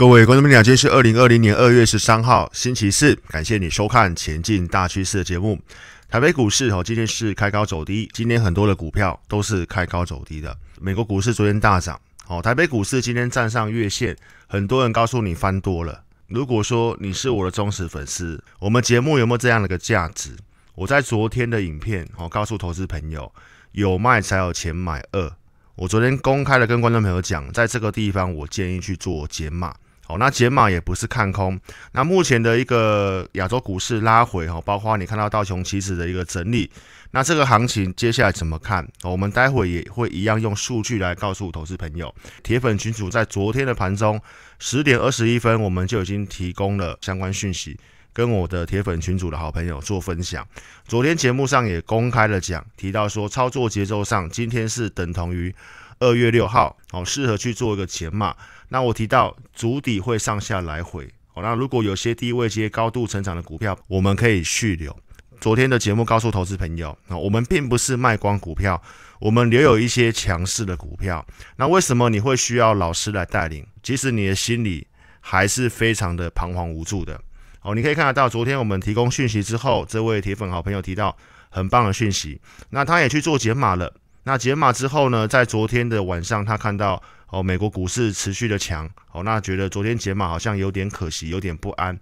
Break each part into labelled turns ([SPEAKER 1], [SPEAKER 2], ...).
[SPEAKER 1] 各位观众朋友，今天是二零二零年二月十三号，星期四。感谢你收看《前进大趋势》的节目。台北股市哦，今天是开高走低。今天很多的股票都是开高走低的。美国股市昨天大涨，哦，台北股市今天站上月线。很多人告诉你翻多了。如果说你是我的忠实粉丝，我们节目有没有这样的一个价值？我在昨天的影片哦，告诉投资朋友，有卖才有钱买二。我昨天公开的跟观众朋友讲，在这个地方，我建议去做减码。好，那减码也不是看空。那目前的一个亚洲股市拉回，哈，包括你看到道琼指子的一个整理。那这个行情接下来怎么看？我们待会也会一样用数据来告诉投资朋友。铁粉群主在昨天的盘中十点二十一分，我们就已经提供了相关讯息，跟我的铁粉群主的好朋友做分享。昨天节目上也公开了讲，提到说操作节奏上今天是等同于二月六号，哦，适合去做一个减码。那我提到，足底会上下来回，哦，那如果有些低位、接些高度成长的股票，我们可以续留。昨天的节目告诉投资朋友，那我们并不是卖光股票，我们留有一些强势的股票。那为什么你会需要老师来带领？即使你的心里还是非常的彷徨无助的。哦，你可以看得到，昨天我们提供讯息之后，这位铁粉好朋友提到很棒的讯息，那他也去做解码了。那解码之后呢，在昨天的晚上，他看到。哦，美国股市持续的强，哦，那觉得昨天解码好像有点可惜，有点不安。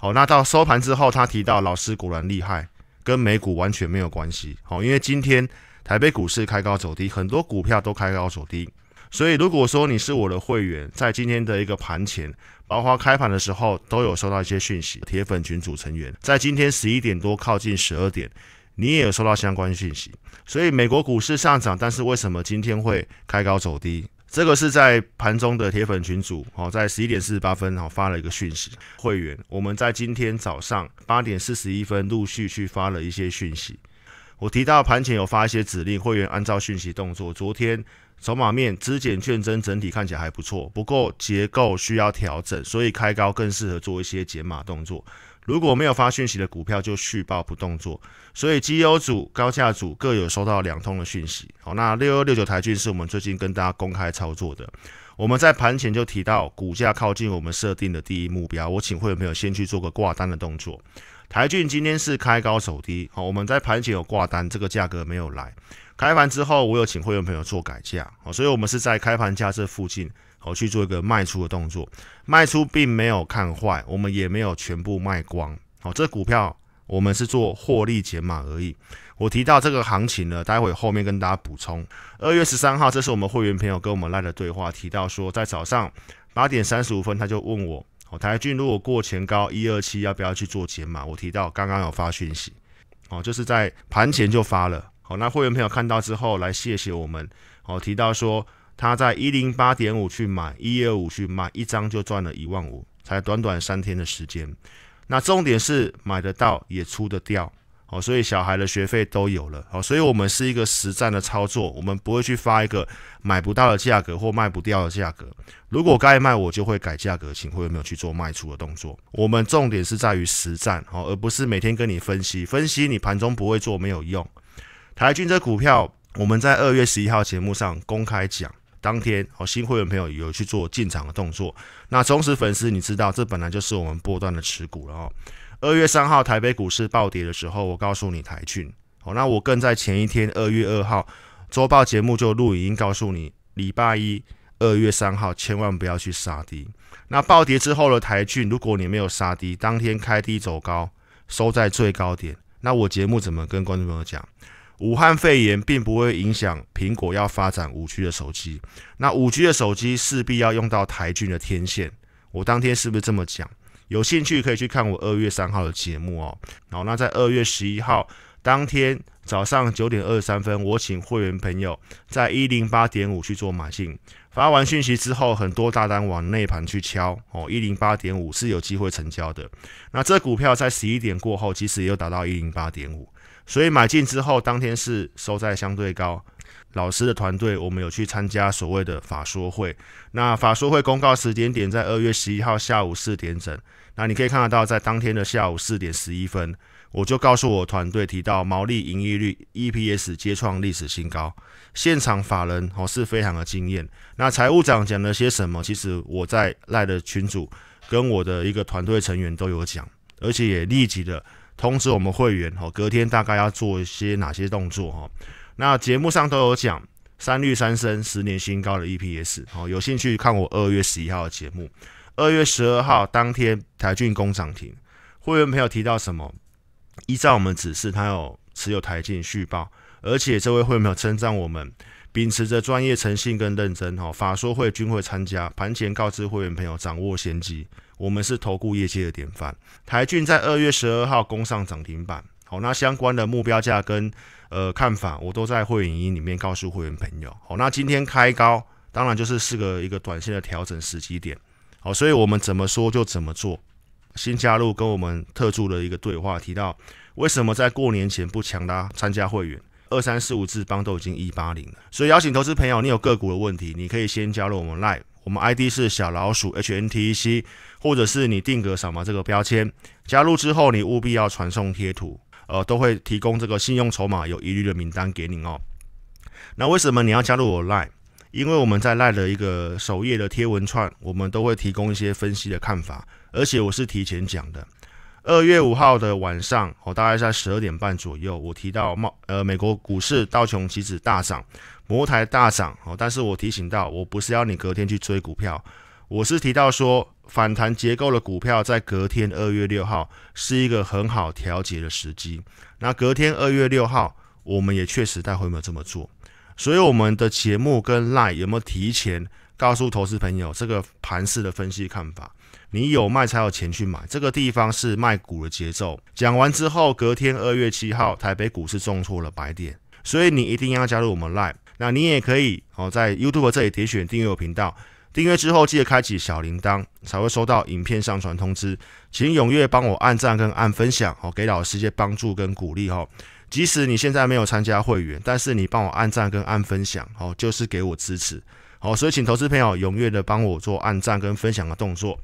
[SPEAKER 1] 哦，那到收盘之后，他提到老师果然厉害，跟美股完全没有关系。哦，因为今天台北股市开高走低，很多股票都开高走低。所以如果说你是我的会员，在今天的一个盘前，包括开盘的时候，都有收到一些讯息。铁粉群组成员在今天十一点多靠近十二点，你也有收到相关讯息。所以美国股市上涨，但是为什么今天会开高走低？这个是在盘中的铁粉群组好，在十一点四十八分，好发了一个讯息。会员，我们在今天早上八点四十一分陆续去发了一些讯息。我提到盘前有发一些指令，会员按照讯息动作。昨天。筹码面、支减券针整体看起来还不错，不过结构需要调整，所以开高更适合做一些减码动作。如果没有发讯息的股票就续报不动作。所以绩优组、高价组各有收到两通的讯息。好，那六幺六九台骏是我们最近跟大家公开操作的。我们在盘前就提到股价靠近我们设定的第一目标，我请会友朋友先去做个挂单的动作。台骏今天是开高手低，好，我们在盘前有挂单，这个价格没有来。开盘之后，我有请会员朋友做改价，哦，所以我们是在开盘价这附近，好去做一个卖出的动作。卖出并没有看坏，我们也没有全部卖光，好，这股票我们是做获利减码而已。我提到这个行情呢，待会后面跟大家补充。二月十三号，这是我们会员朋友跟我们来的对话，提到说在早上八点三十五分，他就问我，哦，台骏如果过前高一二七要不要去做减码？我提到刚刚有发讯息，哦，就是在盘前就发了。好，那会员朋友看到之后来谢谢我们。好，提到说他在一零八点五去买，一二五去买一张就赚了一万五，才短短三天的时间。那重点是买得到也出得掉，好，所以小孩的学费都有了。好，所以我们是一个实战的操作，我们不会去发一个买不到的价格或卖不掉的价格。如果该卖我就会改价格，请会员没有去做卖出的动作。我们重点是在于实战，好，而不是每天跟你分析分析，你盘中不会做没有用。台军这股票，我们在二月十一号节目上公开讲，当天哦新会员朋友有去做进场的动作。那忠实粉丝，你知道这本来就是我们波段的持股了哦。二月三号台北股市暴跌的时候，我告诉你台军。哦，那我更在前一天二月二号周报节目就录语音告诉你，礼拜一二月三号千万不要去杀低。那暴跌之后的台军，如果你没有杀低，当天开低走高收在最高点，那我节目怎么跟观众朋友讲？武汉肺炎并不会影响苹果要发展五 G 的手机。那五 G 的手机势必要用到台军的天线。我当天是不是这么讲？有兴趣可以去看我二月三号的节目哦。好，那在二月十一号当天早上九点二十三分，我请会员朋友在一零八点五去做买进。发完讯息之后，很多大单往内盘去敲哦，一零八点五是有机会成交的。那这股票在十一点过后，其实也有达到一零八点五，所以买进之后，当天是收在相对高。老师的团队，我们有去参加所谓的法说会。那法说会公告时间点在二月十一号下午四点整。那你可以看得到，在当天的下午四点十一分。我就告诉我团队提到毛利、盈利率、EPS 接创历史新高，现场法人哦是非常的惊艳。那财务长讲了些什么？其实我在赖的群主跟我的一个团队成员都有讲，而且也立即的通知我们会员哦，隔天大概要做一些哪些动作哈。那节目上都有讲三率三升、十年新高的 EPS 哦，有兴趣看我二月十一号的节目，二月十二号当天台骏工涨停，会员朋友提到什么。依照我们指示，他有持有台进续报，而且这位会员称赞我们秉持着专业、诚信跟认真。哈，法说会均会参加盘前告知会员朋友，掌握先机。我们是投顾业界的典范。台骏在二月十二号攻上涨停板。好，那相关的目标价跟呃看法，我都在会员营里面告诉会员朋友。好，那今天开高，当然就是四个一个短线的调整时机点。好，所以我们怎么说就怎么做。新加入跟我们特助的一个对话，提到为什么在过年前不强拉参加会员？二三四五志邦都已经一八零了，所以邀请投资朋友，你有个股的问题，你可以先加入我们 l i v e 我们 ID 是小老鼠 HNTEC，或者是你定格扫描这个标签，加入之后你务必要传送贴图，呃，都会提供这个信用筹码有疑虑的名单给你哦。那为什么你要加入我 l i v e 因为我们在 l i v e 的一个首页的贴文串，我们都会提供一些分析的看法。而且我是提前讲的，二月五号的晚上，我大概在十二点半左右，我提到贸呃美国股市道琼指大涨，摩台大涨哦。但是我提醒到，我不是要你隔天去追股票，我是提到说反弹结构的股票在隔天二月六号是一个很好调节的时机。那隔天二月六号，我们也确实带回没有这么做。所以我们的节目跟 line 有没有提前告诉投资朋友这个盘式的分析看法？你有卖才有钱去买，这个地方是卖股的节奏。讲完之后，隔天二月七号，台北股市重挫了百点，所以你一定要加入我们 live。那你也可以哦，在 YouTube 这里点选订阅频道，订阅之后记得开启小铃铛，才会收到影片上传通知。请踊跃帮我按赞跟按分享哦，给老师一些帮助跟鼓励哦。即使你现在没有参加会员，但是你帮我按赞跟按分享哦，就是给我支持。好，所以请投资朋友踊跃的帮我做按赞跟分享的动作。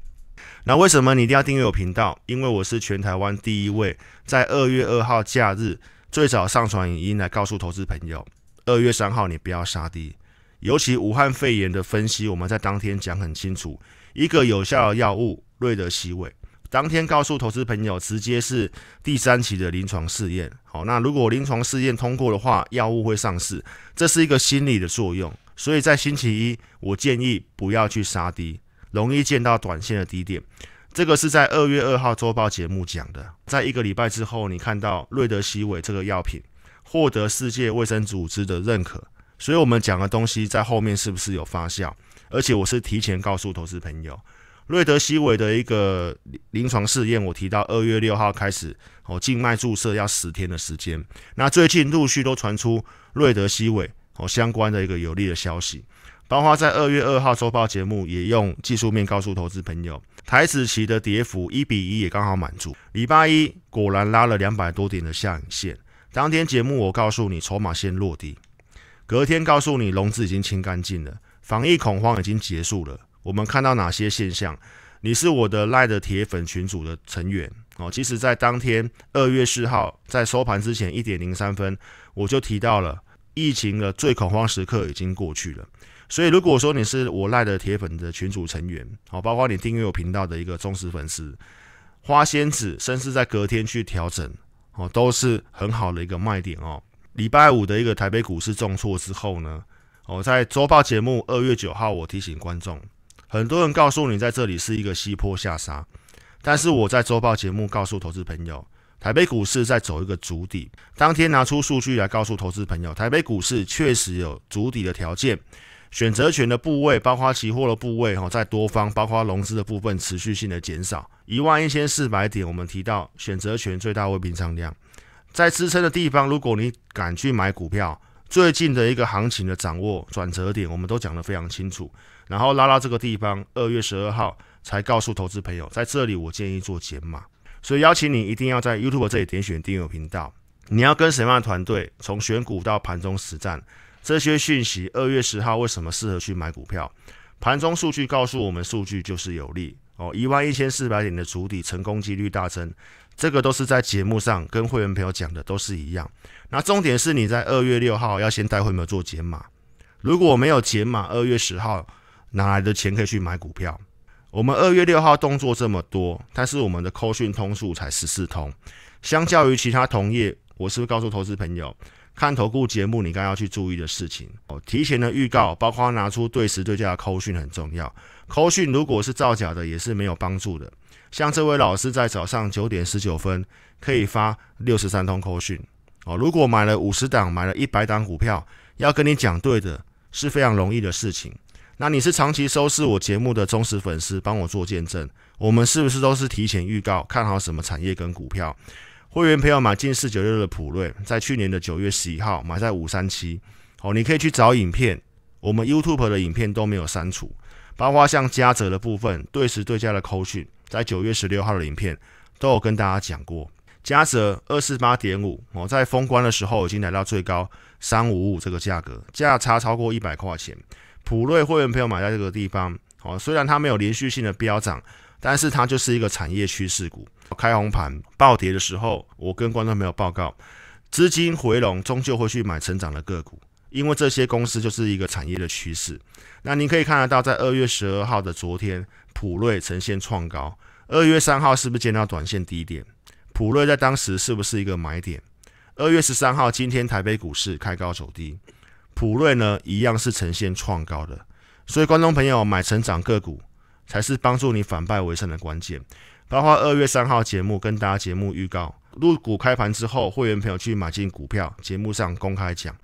[SPEAKER 1] 那为什么你一定要订阅我频道？因为我是全台湾第一位在二月二号假日最早上传影音来告诉投资朋友，二月三号你不要杀低，尤其武汉肺炎的分析，我们在当天讲很清楚，一个有效的药物瑞德西韦，当天告诉投资朋友，直接是第三期的临床试验。好，那如果临床试验通过的话，药物会上市，这是一个心理的作用，所以在星期一我建议不要去杀低。容易见到短线的低点，这个是在二月二号周报节目讲的。在一个礼拜之后，你看到瑞德西韦这个药品获得世界卫生组织的认可，所以我们讲的东西在后面是不是有发酵？而且我是提前告诉投资朋友，瑞德西韦的一个临床试验，我提到二月六号开始哦，静脉注射要十天的时间。那最近陆续都传出瑞德西韦哦相关的一个有利的消息。包花在二月二号周报节目也用技术面告诉投资朋友，台子期的跌幅一比一也刚好满足。礼拜一果然拉了两百多点的下影线。当天节目我告诉你筹码先落地，隔天告诉你融子已经清干净了，防疫恐慌已经结束了。我们看到哪些现象？你是我的赖的铁粉群组的成员哦。其实在当天二月四号在收盘之前一点零三分，我就提到了疫情的最恐慌时刻已经过去了。所以，如果说你是我赖的铁粉的群组成员，哦，包括你订阅我频道的一个忠实粉丝，花仙子，甚至在隔天去调整，哦，都是很好的一个卖点哦。礼拜五的一个台北股市重挫之后呢，哦，在周报节目二月九号，我提醒观众，很多人告诉你在这里是一个西坡下杀，但是我在周报节目告诉投资朋友，台北股市在走一个足底，当天拿出数据来告诉投资朋友，台北股市确实有足底的条件。选择权的部位，包括期货的部位，哈，在多方，包括融资的部分，持续性的减少。一万一千四百点，我们提到选择权最大未平仓量，在支撑的地方，如果你敢去买股票，最近的一个行情的掌握转折点，我们都讲得非常清楚。然后拉到这个地方，二月十二号才告诉投资朋友，在这里我建议做减码，所以邀请你一定要在 YouTube 这里点选订阅频道。你要跟什么样的团队，从选股到盘中实战？这些讯息，二月十号为什么适合去买股票？盘中数据告诉我们，数据就是有利哦。一万一千四百点的主底成功几率大增，这个都是在节目上跟会员朋友讲的，都是一样。那重点是，你在二月六号要先带会员做解码。如果我没有解码，二月十号哪来的钱可以去买股票？我们二月六号动作这么多，但是我们的扣讯通数才十四通，相较于其他同业，我是不是告诉投资朋友。看投顾节目，你该要去注意的事情哦，提前的预告，包括拿出对时对价的扣讯很重要。扣讯如果是造假的，也是没有帮助的。像这位老师在早上九点十九分可以发六十三通扣讯哦。如果买了五十档、买了一百档股票，要跟你讲对的，是非常容易的事情。那你是长期收视我节目的忠实粉丝，帮我做见证，我们是不是都是提前预告看好什么产业跟股票？会员朋友买进四九六的普瑞，在去年的九月十一号买在五三七，哦，你可以去找影片，我们 YouTube 的影片都没有删除，包括像嘉泽的部分对时对价的扣讯，在九月十六号的影片都有跟大家讲过，嘉泽二四八点五，哦，在封关的时候已经来到最高三五五这个价格，价差超过一百块钱，普瑞会员朋友买在这个地方，哦，虽然它没有连续性的飙涨。但是它就是一个产业趋势股，开红盘暴跌的时候，我跟观众朋友报告，资金回笼终究会去买成长的个股，因为这些公司就是一个产业的趋势。那您可以看得到，在二月十二号的昨天，普瑞呈现创高；二月三号是不是见到短线低点？普瑞在当时是不是一个买点？二月十三号，今天台北股市开高走低，普瑞呢一样是呈现创高的。所以观众朋友买成长个股。才是帮助你反败为胜的关键。包括二月三号节目跟大家节目预告，入股开盘之后，会员朋友去买进股票，节目上公开讲。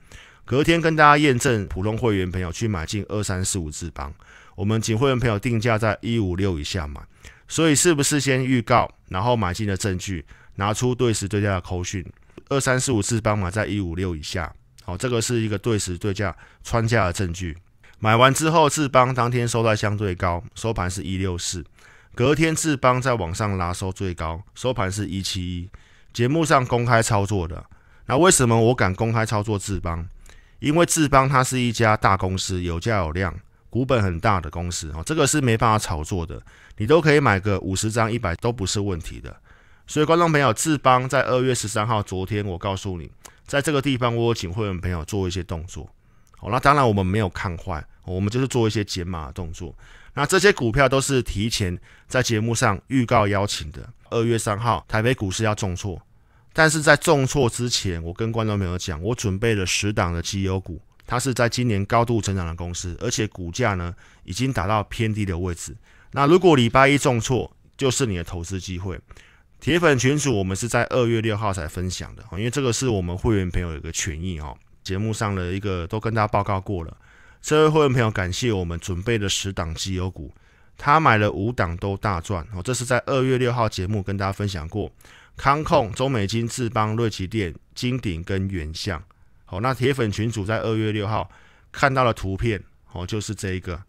[SPEAKER 1] 隔天跟大家验证，普通会员朋友去买进二三四五次帮，我们请会员朋友定价在一五六以下买。所以是不是先预告，然后买进的证据，拿出对时对价的口讯，二三四五次帮买在一五六以下，好，这个是一个对时对价穿价的证据。买完之后，智邦当天收在相对高，收盘是一六四。隔天智邦在网上拉，收最高收盘是一七一。节目上公开操作的，那为什么我敢公开操作智邦？因为智邦它是一家大公司，有价有量，股本很大的公司哦，这个是没办法炒作的。你都可以买个五十张、一百都不是问题的。所以观众朋友，智邦在二月十三号，昨天我告诉你，在这个地方我请会员朋友做一些动作。好，那当然我们没有看坏，我们就是做一些减码的动作。那这些股票都是提前在节目上预告邀请的。二月三号台北股市要重挫，但是在重挫之前，我跟观众朋友讲，我准备了十档的绩优股，它是在今年高度成长的公司，而且股价呢已经达到偏低的位置。那如果礼拜一重挫，就是你的投资机会。铁粉群组我们是在二月六号才分享的，因为这个是我们会员朋友一个权益哦。节目上的一个都跟大家报告过了，这位会员朋友感谢我们准备的十档绩优股，他买了五档都大赚哦。这是在二月六号节目跟大家分享过，康控、中美金、智邦、瑞奇店、金鼎跟原象。好，那铁粉群主在二月六号看到了图片，哦，就是这一个，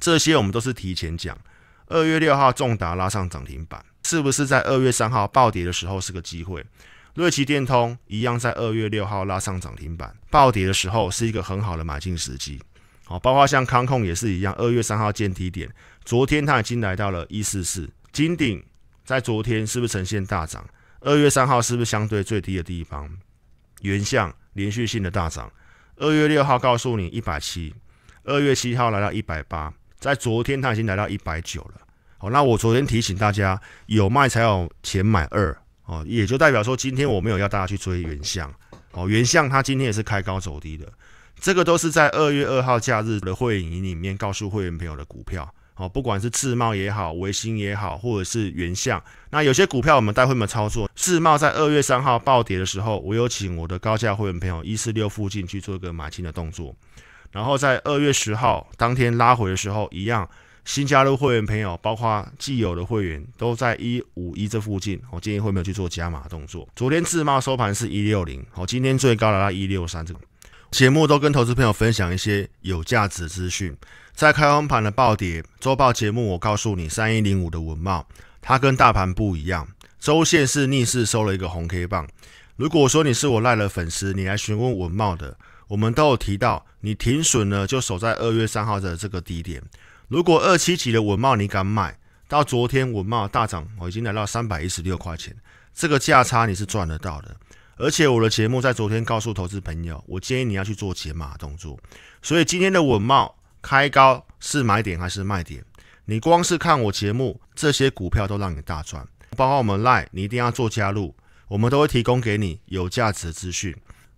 [SPEAKER 1] 这些我们都是提前讲。二月六号重达拉上涨停板，是不是在二月三号暴跌的时候是个机会？瑞奇电通一样在二月六号拉上涨停板，暴跌的时候是一个很好的买进时机。好，包括像康控也是一样，二月三号见低点，昨天它已经来到了一四四。金鼎在昨天是不是呈现大涨？二月三号是不是相对最低的地方？原相连续性的大涨。二月六号告诉你一百七，二月七号来到一百八，在昨天它已经来到一百九了。好，那我昨天提醒大家，有卖才有钱买二。哦，也就代表说，今天我没有要大家去追原相。哦，原相它今天也是开高走低的，这个都是在二月二号假日的会影里面告诉会员朋友的股票。哦，不管是智贸也好，维新也好，或者是原相，那有些股票我们待会们操作。智贸在二月三号暴跌的时候，我有请我的高价会员朋友一四六附近去做一个买进的动作，然后在二月十号当天拉回的时候，一样。新加入会员朋友，包括既有的会员，都在一五一这附近，我建议会有去做加码动作。昨天自贸收盘是一六零，好，今天最高来到一六三。这个节目都跟投资朋友分享一些有价值资讯。在开封盘的暴跌周报节目，我告诉你，三一零五的文貌，它跟大盘不一样，周线是逆势收了一个红 K 棒。如果说你是我赖了粉丝，你来询问文貌的，我们都有提到，你停损呢就守在二月三号的这个低点。如果二七级的稳茂你敢买，到昨天稳茂大涨，我已经来到三百一十六块钱，这个价差你是赚得到的。而且我的节目在昨天告诉投资朋友，我建议你要去做解码动作。所以今天的稳茂开高是买点还是卖点？你光是看我节目，这些股票都让你大赚，包括我们 Line，你一定要做加入，我们都会提供给你有价值的资讯。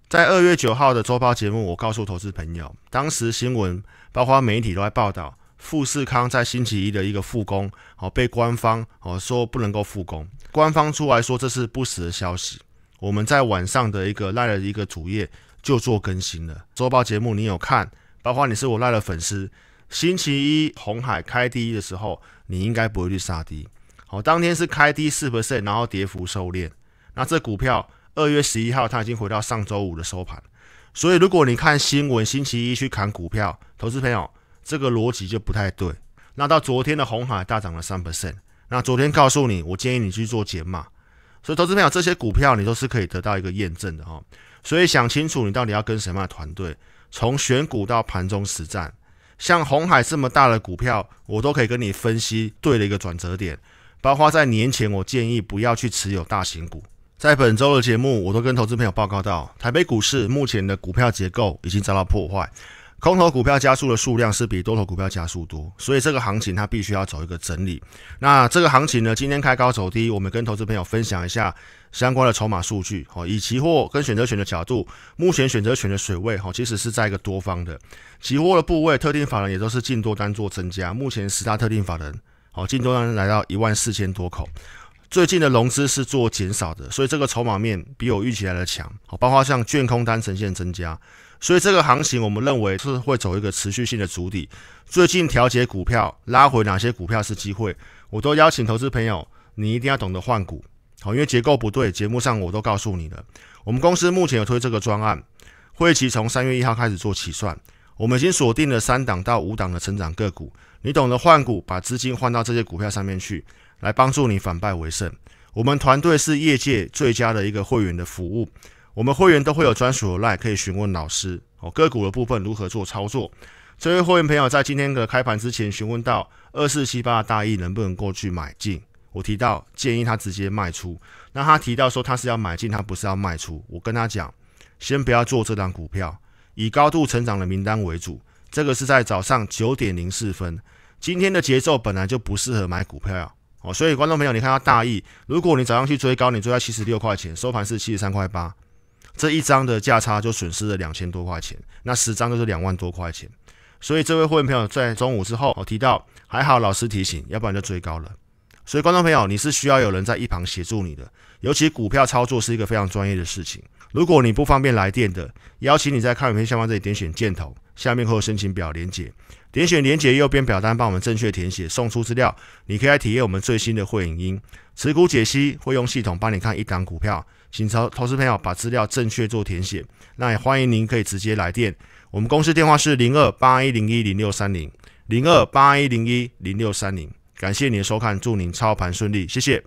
[SPEAKER 1] 在二月九号的周报节目，我告诉投资朋友，当时新闻包括媒体都在报道。富士康在星期一的一个复工，哦，被官方哦说不能够复工，官方出来说这是不实的消息。我们在晚上的一个赖的一个主页就做更新了。周报节目你有看，包括你是我赖的粉丝。星期一红海开低的时候，你应该不会去杀低。好，当天是开低四 percent，然后跌幅收敛。那这股票二月十一号它已经回到上周五的收盘。所以如果你看新闻，星期一去砍股票，投资朋友。这个逻辑就不太对。那到昨天的红海大涨了三 percent，那昨天告诉你，我建议你去做减码。所以，投资朋友，这些股票你都是可以得到一个验证的哈。所以，想清楚你到底要跟样的团队，从选股到盘中实战，像红海这么大的股票，我都可以跟你分析对的一个转折点。包括在年前，我建议不要去持有大型股。在本周的节目，我都跟投资朋友报告到，台北股市目前的股票结构已经遭到破坏。空头股票加速的数量是比多头股票加速多，所以这个行情它必须要走一个整理。那这个行情呢，今天开高走低，我们跟投资朋友分享一下相关的筹码数据。好，以期货跟选择权的角度，目前选择权的水位，好，其实是在一个多方的期货的部位，特定法人也都是进多单做增加。目前十大特定法人，好，进多单来到一万四千多口。最近的融资是做减少的，所以这个筹码面比我预期来的强，好，包括像券空单呈现增加，所以这个行情我们认为是会走一个持续性的主底。最近调节股票拉回哪些股票是机会，我都邀请投资朋友，你一定要懂得换股，好，因为结构不对。节目上我都告诉你了，我们公司目前有推这个专案，会期从三月一号开始做起算，我们已经锁定了三档到五档的成长个股，你懂得换股，把资金换到这些股票上面去。来帮助你反败为胜。我们团队是业界最佳的一个会员的服务。我们会员都会有专属的 line 可以询问老师哦。个股的部分如何做操作？这位会员朋友在今天的开盘之前询问到二四七八大意能不能过去买进？我提到建议他直接卖出。那他提到说他是要买进，他不是要卖出。我跟他讲，先不要做这张股票，以高度成长的名单为主。这个是在早上九点零四分。今天的节奏本来就不适合买股票。哦，所以观众朋友，你看它大意。如果你早上去追高，你追到七十六块钱，收盘是七十三块八，这一张的价差就损失了两千多块钱。那十张就是两万多块钱。所以这位会员朋友在中午之后，我提到还好老师提醒，要不然就追高了。所以观众朋友，你是需要有人在一旁协助你的，尤其股票操作是一个非常专业的事情。如果你不方便来电的，邀请你在看影片下方这里点选箭头，下面会有申请表连接。点选连接右边表单，帮我们正确填写送出资料。你可以来体验我们最新的汇影音持股解析会用系统，帮你看一档股票。请操投资朋友把资料正确做填写。那也欢迎您可以直接来电，我们公司电话是零二八一零一零六三零零二八一零一零六三零。感谢您的收看，祝您操盘顺利，谢谢。